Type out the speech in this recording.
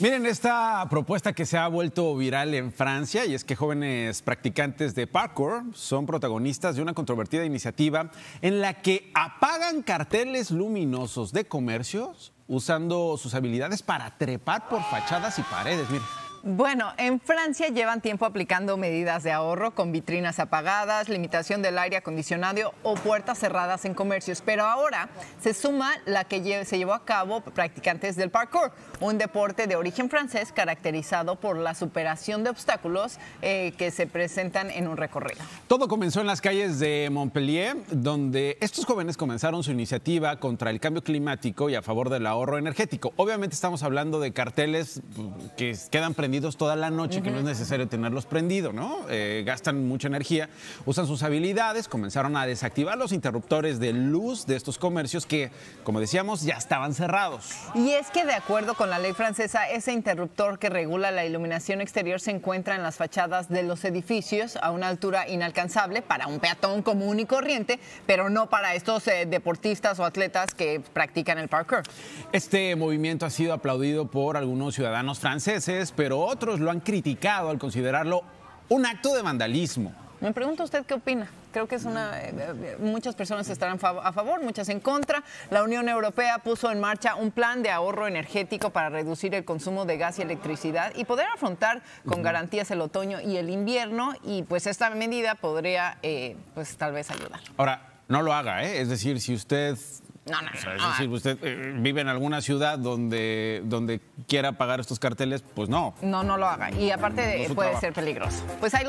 Miren esta propuesta que se ha vuelto viral en Francia y es que jóvenes practicantes de parkour son protagonistas de una controvertida iniciativa en la que apagan carteles luminosos de comercios usando sus habilidades para trepar por fachadas y paredes. Miren. Bueno, en Francia llevan tiempo aplicando medidas de ahorro con vitrinas apagadas, limitación del aire acondicionado o puertas cerradas en comercios, pero ahora se suma la que se llevó a cabo practicantes del parkour, un deporte de origen francés caracterizado por la superación de obstáculos eh, que se presentan en un recorrido. Todo comenzó en las calles de Montpellier, donde estos jóvenes comenzaron su iniciativa contra el cambio climático y a favor del ahorro energético. Obviamente estamos hablando de carteles pues, que quedan presentes prendidos toda la noche, que no es necesario tenerlos prendidos, ¿no? Eh, gastan mucha energía, usan sus habilidades, comenzaron a desactivar los interruptores de luz de estos comercios que, como decíamos, ya estaban cerrados. Y es que de acuerdo con la ley francesa, ese interruptor que regula la iluminación exterior se encuentra en las fachadas de los edificios a una altura inalcanzable para un peatón común y corriente, pero no para estos eh, deportistas o atletas que practican el parkour. Este movimiento ha sido aplaudido por algunos ciudadanos franceses, pero otros lo han criticado al considerarlo un acto de vandalismo. Me pregunto usted qué opina. Creo que es una. Eh, eh, muchas personas estarán a favor, muchas en contra. La Unión Europea puso en marcha un plan de ahorro energético para reducir el consumo de gas y electricidad y poder afrontar con garantías el otoño y el invierno. Y pues esta medida podría, eh, pues tal vez ayudar. Ahora, no lo haga, Es decir, si usted no, no, o es decir, usted eh, vive en alguna ciudad donde, donde quiera pagar estos carteles, pues no. No, no lo haga. Y aparte puede ser peligroso. Pues hay